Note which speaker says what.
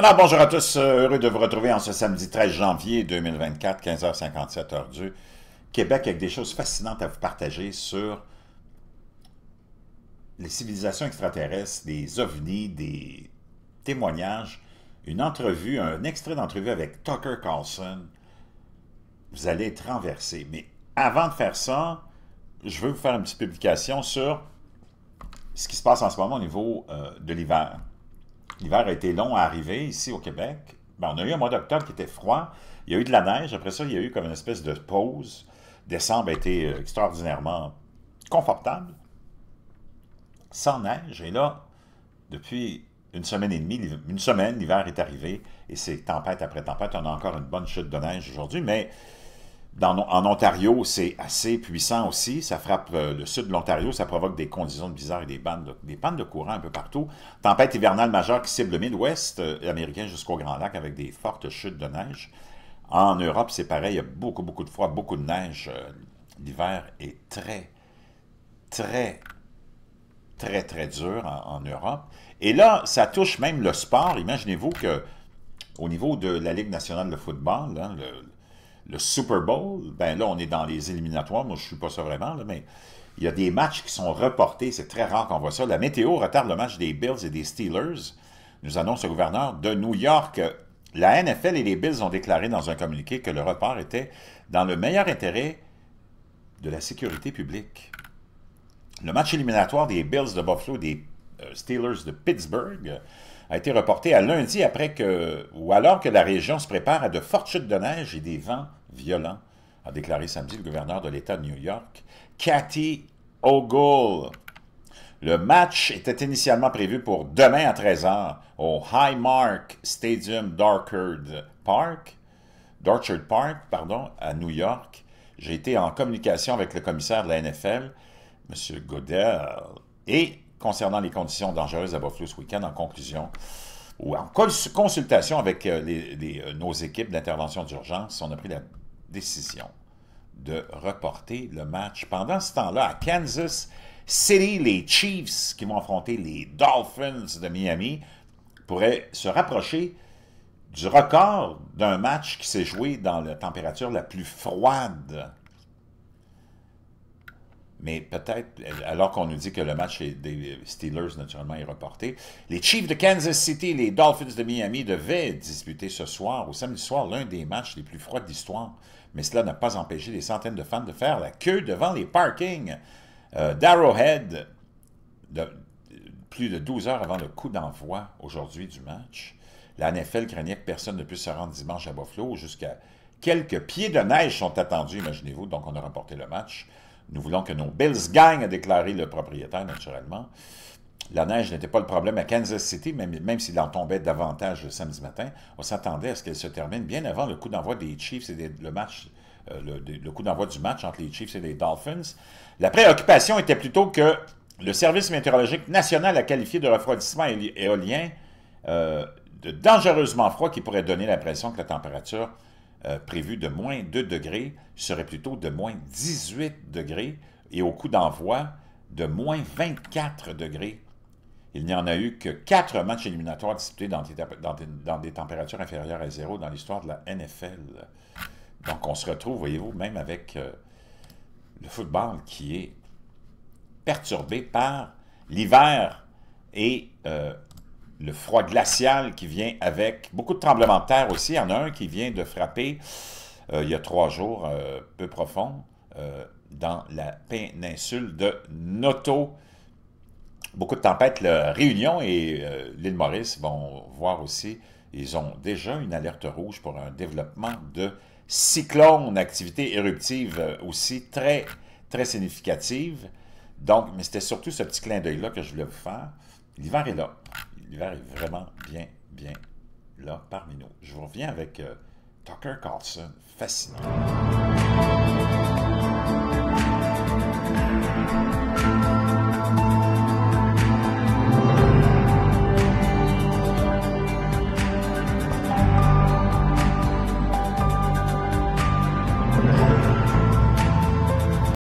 Speaker 1: Alors, bonjour à tous. Euh, heureux de vous retrouver en ce samedi 13 janvier 2024, 15h57 heure du Québec, avec des choses fascinantes à vous partager sur les civilisations extraterrestres, des ovnis, des témoignages, une entrevue, un extrait d'entrevue avec Tucker Carlson. Vous allez être renversé. Mais avant de faire ça, je veux vous faire une petite publication sur ce qui se passe en ce moment au niveau euh, de l'hiver. L'hiver a été long à arriver ici au Québec. Ben, on a eu un mois d'octobre qui était froid. Il y a eu de la neige. Après ça, il y a eu comme une espèce de pause. Décembre a été euh, extraordinairement confortable, sans neige. Et là, depuis une semaine et demie, une semaine, l'hiver est arrivé et c'est tempête après tempête. On a encore une bonne chute de neige aujourd'hui, mais en Ontario, c'est assez puissant aussi. Ça frappe euh, le sud de l'Ontario, ça provoque des conditions bizarres et des, bandes, des pannes de courant un peu partout. Tempête hivernale majeure qui cible le Midwest euh, américain jusqu'au Grand Lac avec des fortes chutes de neige. En Europe, c'est pareil, il y a beaucoup, beaucoup de froid, beaucoup de neige. Euh, l'hiver est très, très, très, très dur en, Europe. Et là, ça touche même le sport. Imaginez-vous qu'au niveau de la Ligue nationale de football, hein, le le Super Bowl, ben là, on est dans les éliminatoires. Moi, je ne suis pas ça vraiment, mais il y a des matchs qui sont reportés. C'est très rare qu'on voit ça. La météo retarde le match des Bills et des Steelers, nous annonce le gouverneur de New York. La NFL et les Bills ont déclaré dans un communiqué que le report était dans le meilleur intérêt de la sécurité publique. Le match éliminatoire des Bills de Buffalo et des euh, Steelers de Pittsburgh a été reporté à lundi après que, ou alors que la région se prépare à de fortes chutes de neige et des vents violent, a déclaré samedi le gouverneur de l'État de New York, Cathy Ogle. Le match était initialement prévu pour demain à 13h au Highmark Stadium d'Orchard Park, Park, pardon, à New York. J'ai été en communication avec le commissaire de la NFL, M. Godel, et concernant les conditions dangereuses à Buffalo ce week-end, en conclusion, ou en consultation avec euh, euh, nos équipes d'intervention d'urgence, on a pris la décision de reporter le match. Pendant ce temps-là, à Kansas City, les Chiefs qui vont affronter les Dolphins de Miami pourraient se rapprocher du record d'un match qui s'est joué dans la température la plus froide mais peut-être, alors qu'on nous dit que le match des Steelers, naturellement, est reporté, les Chiefs de Kansas City, les Dolphins de Miami devaient disputer ce soir, au samedi soir, l'un des matchs les plus froids de l'histoire. Mais cela n'a pas empêché des centaines de fans de faire la queue devant les parkings euh, d'Arrowhead plus de 12 heures avant le coup d'envoi aujourd'hui du match. La NFL craignait que personne ne puisse se rendre dimanche à Buffalo jusqu'à quelques pieds de neige sont attendus, imaginez-vous, donc on a remporté le match. Nous voulons que nos Bills gagnent, a déclaré le propriétaire, naturellement. La neige n'était pas le problème à Kansas City, même, même s'il en tombait davantage le samedi matin. On s'attendait à ce qu'elle se termine bien avant le coup d'envoi des Chiefs et le euh, le, coup d'envoi du match entre les Chiefs et les Dolphins. La préoccupation était plutôt que le Service météorologique national a qualifié de refroidissement éolien euh, de dangereusement froid qui pourrait donner l'impression que la température euh, prévu de moins 2 degrés serait plutôt de moins 18 degrés et au coup d'envoi de moins 24 degrés. Il n'y en a eu que quatre matchs éliminatoires disputés dans des, températures inférieures à zéro dans l'histoire de la NFL. Donc on se retrouve, voyez-vous, même avec euh, le football qui est perturbé par l'hiver et euh, le froid glacial qui vient avec. Beaucoup de tremblements de terre aussi. Il y en a un qui vient de frapper euh, il y a trois jours, euh, peu profond, euh, dans la péninsule de Noto. Beaucoup de tempêtes. La Réunion et l'île Maurice vont voir aussi. Ils ont déjà une alerte rouge pour un développement de cyclone, activité éruptive aussi très, très significative. Donc, mais c'était surtout ce petit clin d'œil-là que je voulais vous faire. L'hiver est là l'hiver est vraiment bien, bien là parmi nous. Je vous reviens avec euh, Tucker Carlson, fascinant.